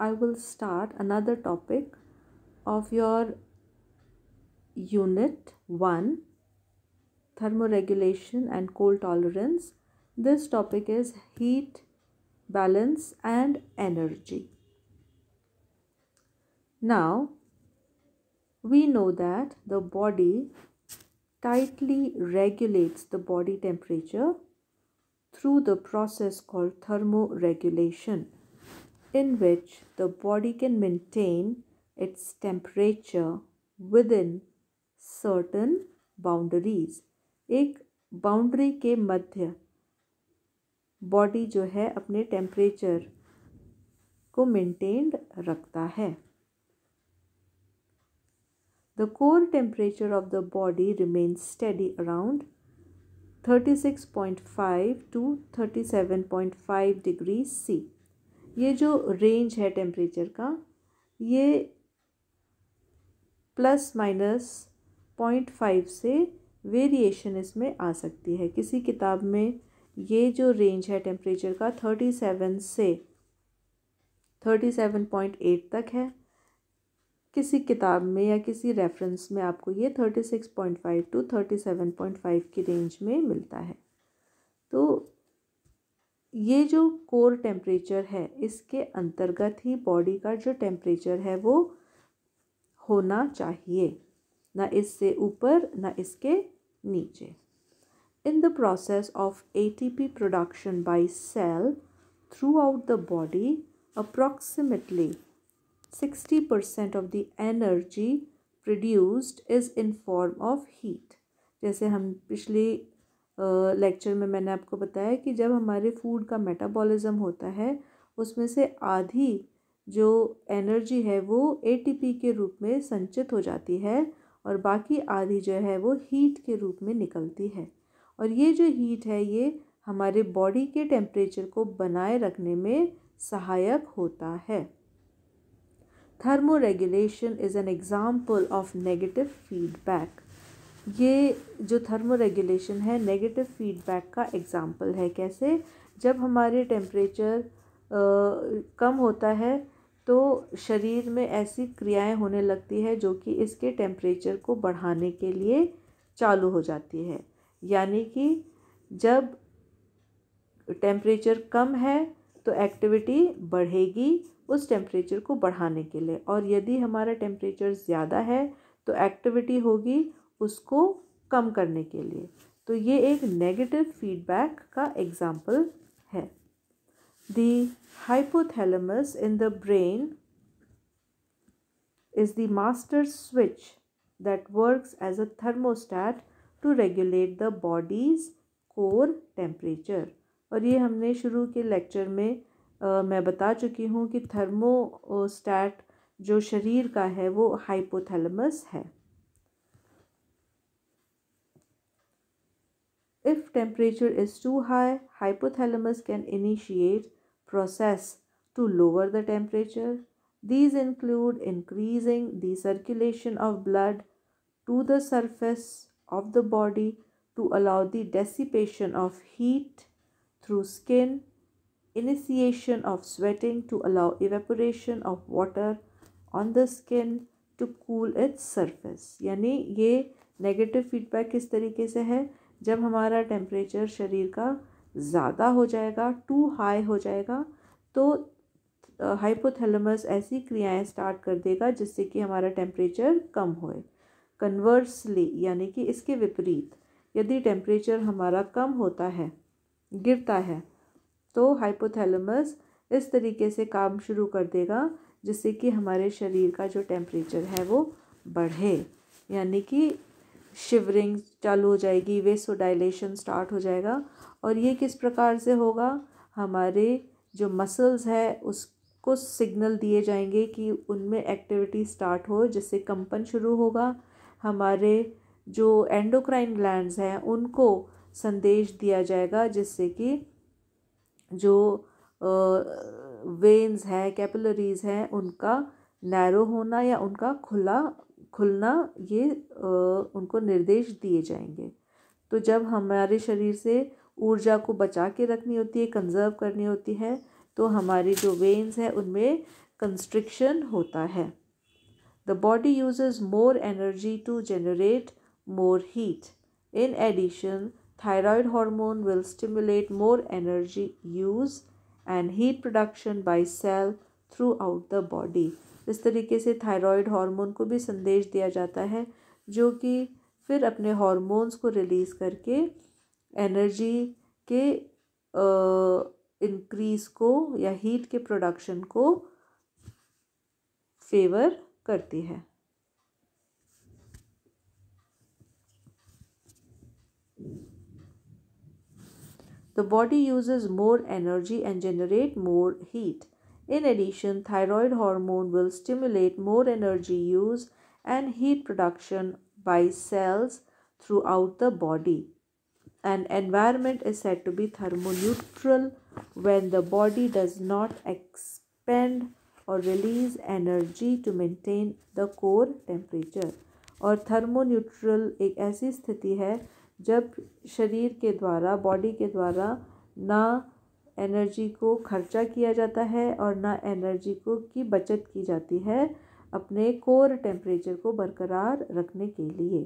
I will start another topic of your unit 1 thermoregulation and cold tolerance. This topic is heat balance and energy. Now we know that the body tightly regulates the body temperature through the process called thermoregulation. in which the body can maintain its temperature within certain boundaries एक boundary के मध्य body जो है अपने temperature को maintained रखता है The core temperature of the body remains steady around 36.5 to 37.5 degrees C. ये जो रेंज है टेम्परेचर का ये प्लस माइनस पॉइंट फाइव से वेरिएशन इसमें आ सकती है किसी किताब में ये जो रेंज है टेम्परेचर का थर्टी सेवन से थर्टी सेवन पॉइंट एट तक है किसी किताब में या किसी रेफरेंस में आपको ये thirty six point five to thirty seven point five की रेंज में मिलता है तो ये जो कोर टेम्परेचर है इसके अंतर्गत ही बॉडी का जो टेम्परेचर है वो होना चाहिए ना इससे ऊपर ना इसके नीचे in the process of ATP production by cell throughout the body approximately sixty percent of the energy produced is in form of heat जैसे हम पिछले लेक्चर में मैंने आपको बताया कि जब हमारे फूड का मेटाबॉलिज़्म होता है उसमें से आधी जो एनर्जी है वो एटीपी के रूप में संचित हो जाती है और बाकी आधी जो है वो हीट के रूप में निकलती है और ये जो हीट है ये हमारे बॉडी के टेम्परेचर को बनाए रखने में सहायक होता है thermoregulation is an example of negative feedback ये जो थर्मो रेगुलेशन है नेगेटिव फीडबैक का एग्ज़ाम्पल है कैसे जब हमारे टेम्परेचर कम होता है तो शरीर में ऐसी क्रियाएं होने लगती है जो कि इसके टेम्परेचर को बढ़ाने के लिए चालू हो जाती है यानी कि जब टेम्परेचर कम है तो एक्टिविटी बढ़ेगी उस टेम्परेचर को बढ़ाने के लिए और यदि हमारा टेम्परेचर ज़्यादा है तो एक्टिविटी होगी उसको कम करने के लिए तो ये एक नेगेटिव फीडबैक का एग्जाम्पल है the hypothalamus in the brain is the master switch that works as a thermostat to regulate the body's core temperature और ये हमने शुरू के लेक्चर में आ, मैं बता चुकी हूँ कि थर्मोस्टैट जो शरीर का है वो हाइपोथैलमस है If temperature is too high, hypothalamus can initiate process to lower the temperature. These include increasing the circulation of blood to the surface of the body to allow the dissipation of heat through skin, initiation of sweating to allow evaporation of water on the skin to cool its surface. यानी ये negative feedback किस तरीके से है जब हमारा temperature शरीर का ज़्यादा हो जाएगा टू हाई हो जाएगा तो हाइपोथैलेमस ऐसी क्रियाएं स्टार्ट कर देगा जिससे कि हमारा टेम्परेचर कम होए कन्वर्सली यानी कि इसके विपरीत यदि टेम्परेचर हमारा कम होता है गिरता है तो हाइपोथैलेमस इस तरीके से काम शुरू कर देगा जिससे कि हमारे शरीर का जो टेम्परेचर है वो बढ़े यानी कि शिवरिंग चालू हो जाएगी वेसो डायलेशन स्टार्ट हो जाएगा और ये किस प्रकार से होगा हमारे जो मसल्स है उसको सिग्नल दिए जाएंगे कि उनमें एक्टिविटी स्टार्ट हो जिससे कंपन शुरू होगा हमारे जो एंडोक्राइन ग्लैंड्स हैं उनको संदेश दिया जाएगा जिससे कि जो वेन्स हैं कैपिलरीज हैं उनका नैरो होना या उनका खुला खुलना ये उनको निर्देश दिए जाएंगे तो जब हमारे शरीर से ऊर्जा को बचा के रखनी होती है कंजर्व करनी होती है तो हमारी जो वेन्स है उनमें कंस्ट्रिक्शन होता है the body uses more energy to generate more heat in addition hormone will stimulate more energy use and heat production by cell throughout the body इस तरीके से थायराइड हार्मोन को भी संदेश दिया जाता है जो कि फिर अपने हार्मोन्स को रिलीज़ करके एनर्जी के इंक्रीज़ को या हीट के प्रोडक्शन को फेवर करती है the body uses more energy and generate more heat In addition, thyroid hormone will stimulate more energy use and heat production by cells throughout the body. An environment is said to be thermoneutral when the body does not expend or release energy to maintain the core temperature. और thermoneutral एक ऐसी स्थिति है जब शरीर के द्वारा body के द्वारा ना एनर्जी को खर्चा किया जाता है और ना एनर्जी को की बचत की जाती है अपने कोर टेम्परेचर को बरकरार रखने के लिए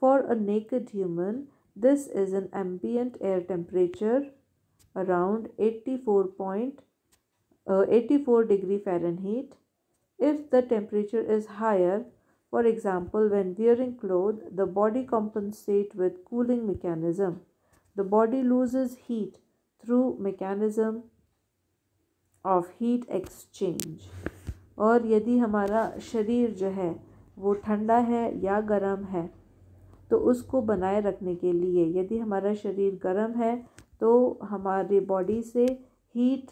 for a naked human this is an ambient air temperature around eighty four point eighty four degree Fahrenheit heat if the temperature is higher for example when wearing cloth the body compensate with cooling mechanism the body lose heat through mechanism of heat exchange और यदि हमारा शरीर जो है वो ठंडा है या गर्म है तो उसको बनाए रखने के लिए यदि हमारा शरीर गर्म है तो हमारे बॉडी से हीट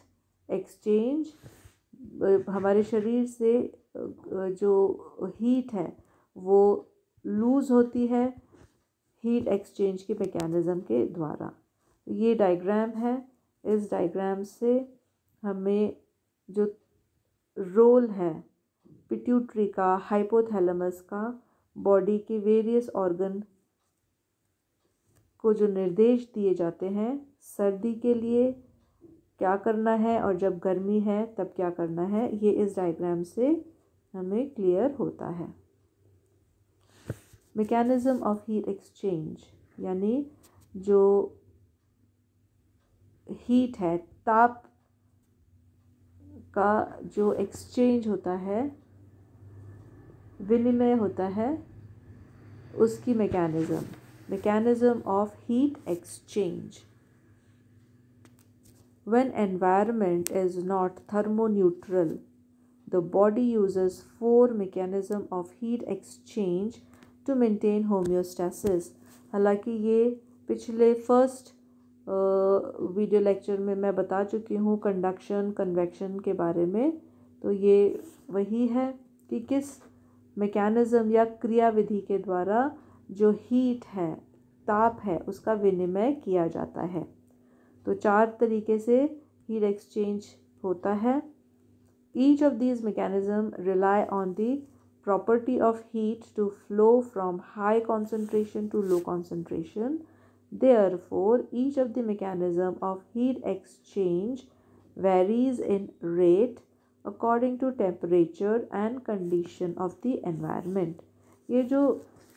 एक्सचेंज हमारे शरीर से जो हीट है वो लूज़ होती है हीट एक्सचेंज के मेकैनिज़म के द्वारा ये डायग्राम है इस डायग्राम से हमें जो रोल है पिट्यूटरी का हाइपोथैलेमस का बॉडी के वेरियस ऑर्गन को जो निर्देश दिए जाते हैं सर्दी के लिए क्या करना है और जब गर्मी है तब क्या करना है ये इस डायग्राम से हमें क्लियर होता है मैकेनिज़म ऑफ हीट एक्सचेंज यानी जो हीट है ताप का जो एक्सचेंज होता है विनिमय होता है उसकी mechanism mechanism of heat exchange when environment is not thermoneutral the body uses four mechanism of heat exchange to maintain homeostasis हालांकि ये पिछले फर्स्ट वीडियो लेक्चर में मैं बता चुकी हूँ कंडक्शन कन्वेक्शन के बारे में तो ये वही है कि किस मैकेनिज़्म या क्रियाविधि के द्वारा जो हीट है ताप है उसका विनिमय किया जाता है तो चार तरीके से हीट एक्सचेंज होता है each of these mechanism rely on the property of heat to flow from high concentration to low concentration Therefore, each of the mechanism of heat exchange varies in rate according to temperature and condition of the environment. ये जो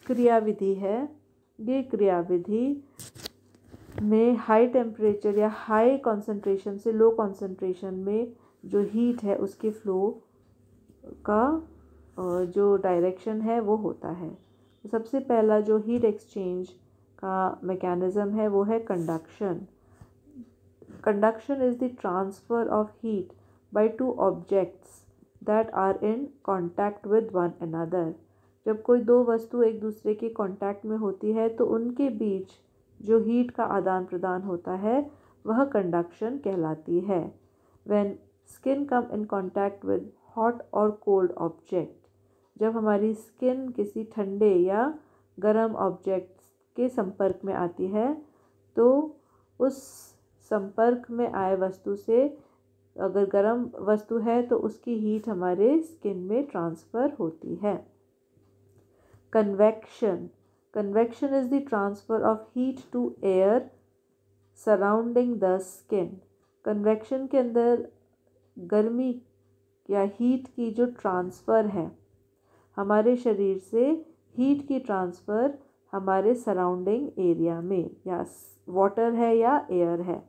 क्रियाविधि है ये क्रियाविधि में high temperature या high concentration से low concentration में जो हीट है उसके फ्लो का जो डायरेक्शन है वो होता है सबसे पहला जो हीट एक्सचेंज का मैकेनिज़्म है वो है conduction conduction is the transfer of heat by two objects that are in contact with one another जब कोई दो वस्तु एक दूसरे के कांटेक्ट में होती है तो उनके बीच जो हीट का आदान प्रदान होता है वह कंडक्शन कहलाती है when skin come in contact with hot और कोल्ड ऑब्जेक्ट जब हमारी स्किन किसी ठंडे या गर्म ऑब्जेक्ट के संपर्क में आती है तो उस संपर्क में आए वस्तु से अगर गर्म वस्तु है तो उसकी हीट हमारे स्किन में ट्रांसफ़र होती है convection convection is the transfer of heat to air surrounding the skin convection के अंदर गर्मी या हीट की जो ट्रांसफ़र है हमारे शरीर से हीट की ट्रांसफ़र हमारे सराउंडिंग एरिया में या वाटर है या एयर है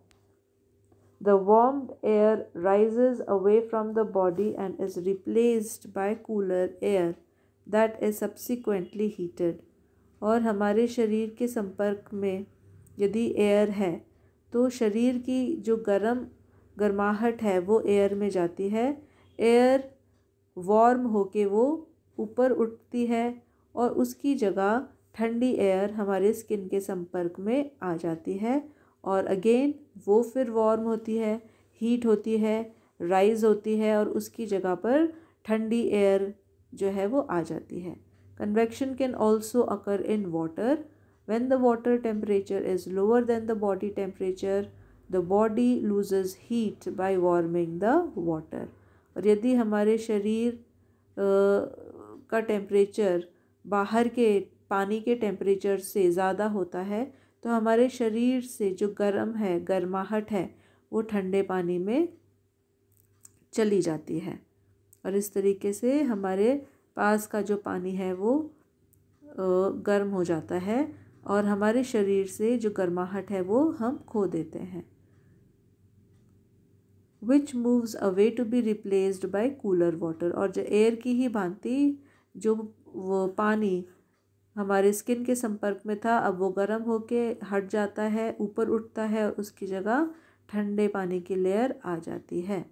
the warm air rise away from the body and is replaced by cooler air that is subsequently heated और हमारे शरीर के संपर्क में यदि एयर है तो शरीर की जो गर्म गर्माहट है वो एयर में जाती है एयर वार्म होके वो ऊपर उठती है और उसकी जगह ठंडी एयर हमारे स्किन के संपर्क में आ जाती है और अगेन वो फिर वार्म होती है हीट होती है राइज होती है और उसकी जगह पर ठंडी एयर जो है वो आ जाती है convection can also occur in water when the water temperature is lower than the body temperature the body loses heat by warming the water और यदि हमारे शरीर uh, का टेम्परेचर बाहर के पानी के टेम्परेचर से ज़्यादा होता है तो हमारे शरीर से जो गर्म है गर्माहट है वो ठंडे पानी में चली जाती है और इस तरीके से हमारे पास का जो पानी है वो गर्म हो जाता है और हमारे शरीर से जो गर्माहट है वो हम खो देते हैं which moves away to be replaced by cooler water और जो एयर की ही भांति जो वो पानी हमारे स्किन के संपर्क में था अब वो गर्म हो के हट जाता है ऊपर उठता है और उसकी जगह ठंडे पानी की लेयर आ जाती है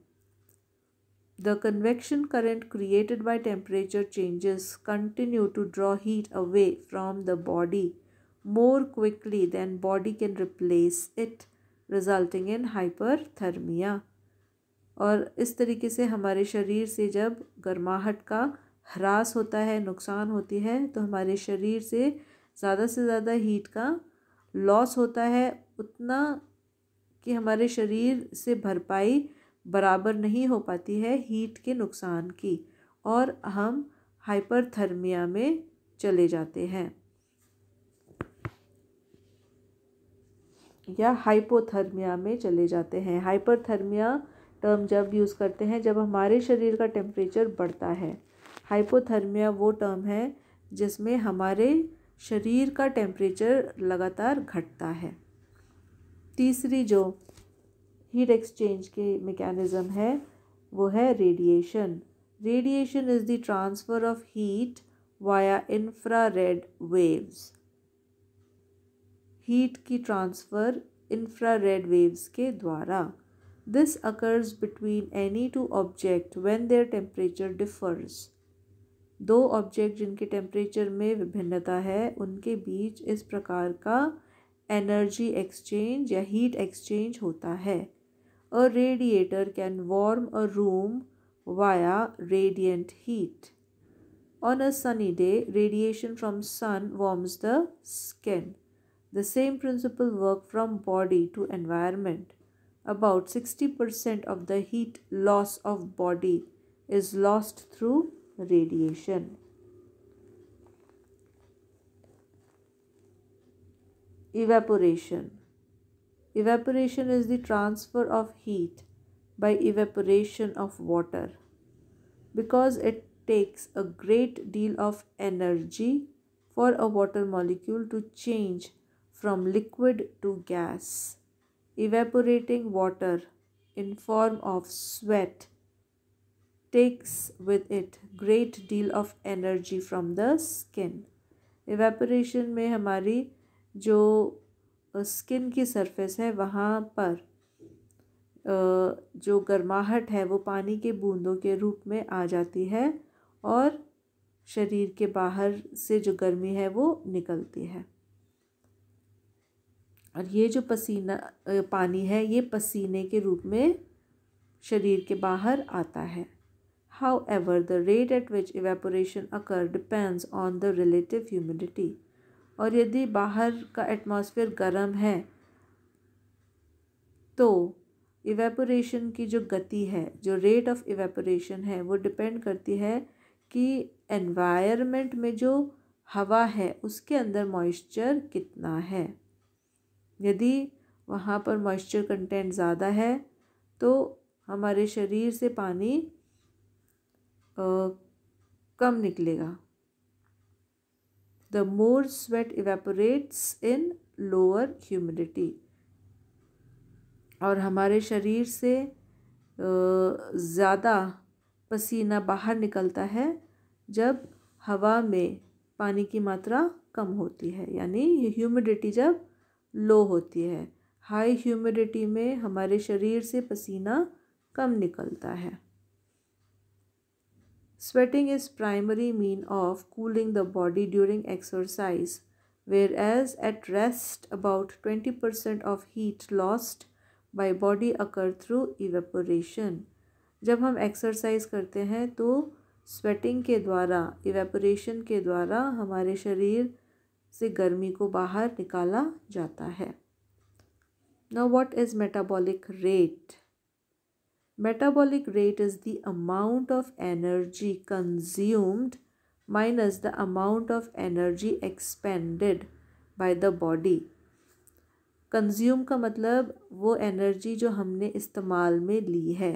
the convection current created by temperature changes continue to draw heat away from the body more quickly than body can replace it resulting in hyperthermia और इस तरीके से हमारे शरीर से जब गर्माहट का ह्रास होता है नुकसान होती है तो हमारे शरीर से ज़्यादा से ज़्यादा हीट का लॉस होता है उतना कि हमारे शरीर से भरपाई बराबर नहीं हो पाती है हीट के नुकसान की और हम हाइपरथर्मिया में चले जाते हैं या हाइपोथर्मिया में चले जाते हैं हाइपरथर्मिया टर्म जब यूज़ करते हैं जब हमारे शरीर का टेम्परेचर बढ़ता है हाइपोथर्मिया वो टर्म है जिसमें हमारे शरीर का टेम्परेचर लगातार घटता है तीसरी जो हीट एक्सचेंज के मेकेनिज़्म है वो है radiation radiation is the transfer of heat via red waves heat की ट्रांसफ़र रेड वेव्स के द्वारा this occurs between any two object when their temperature differs दो ऑब्जेक्ट जिनके टेम्परेचर में विभिन्नता है उनके बीच इस प्रकार का एनर्जी एक्सचेंज या हीट एक्सचेंज होता है a radiator can warm a room via radiant heat on a sunny day radiation from sun warms the skin the same principle work from body to environment about sixty percent of the heat loss of body is lost through radiation. Evaporation Evaporation is the transfer of heat by evaporation of water. Because it takes a great deal of energy for a water molecule to change from liquid to gas. Evaporating water in form of sweat takes with it great deal of energy from the skin evaporation में हमारी जो skin की surface है वहाँ पर जो गर्माहट है वो पानी के बूंदों के रूप में आ जाती है और शरीर के बाहर से जो गर्मी है वो निकलती है और ये जो पसीना पानी है ये पसीने के रूप में शरीर के बाहर आता है However, the rate at which evaporation occur depends on the relative humidity. और यदि बाहर का एटमॉस्फेयर गर्म है तो इवेपोरेशन की जो गति है जो रेट ऑफ इवेपोरेशन है वो डिपेंड करती है कि एनवायरनमेंट में जो हवा है उसके अंदर मॉइस्चर कितना है यदि वहाँ पर मॉइस्चर कंटेंट ज़्यादा है तो हमारे शरीर से पानी कम निकलेगा the more sweat evaporates in lower humidity और हमारे शरीर से ज़्यादा पसीना बाहर निकलता है जब हवा में पानी की मात्रा कम होती है यानी ह्यूमिडिटी जब लो होती है हाई ह्यूमिडिटी में हमारे शरीर से पसीना कम निकलता है Sweating is primary mean of cooling the body during exercise, whereas at rest about 20% of heat lost by body occur through evaporation. जब हम एक्सरसाइज करते हैं तो स्वेटिंग के द्वारा इवेपोरेशन के द्वारा हमारे शरीर से गर्मी को बाहर निकाला जाता है now what is metabolic rate metabolic rate is the amount of energy consumed minus the amount of energy expended by the body consume का मतलब वो एनर्जी जो हमने इस्तेमाल में ली है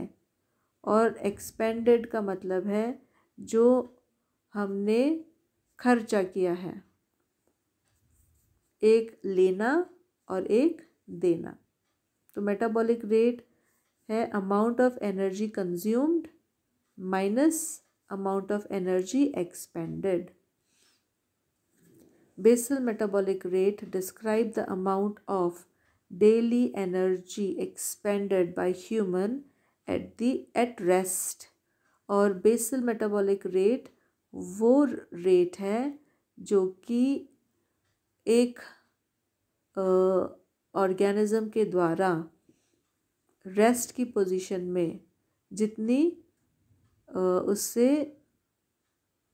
और एक्सपेंडेड का मतलब है जो हमने खर्चा किया है एक लेना और एक देना तो मेटाबॉलिक रेट है amount of energy consumed minus amount of energy expended basal metabolic rate describe the amount of daily energy expended by human at the at rest और बेसल मेटाबॉलिक रेट वो रेट है जो कि एक organism के द्वारा rest की position में जितनी उससे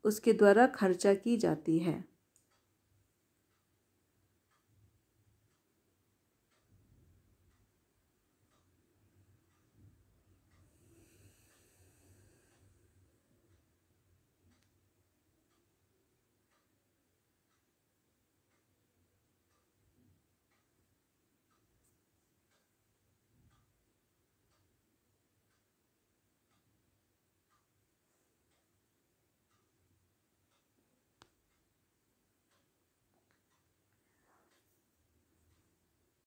उसके द्वारा खर्चा की जाती है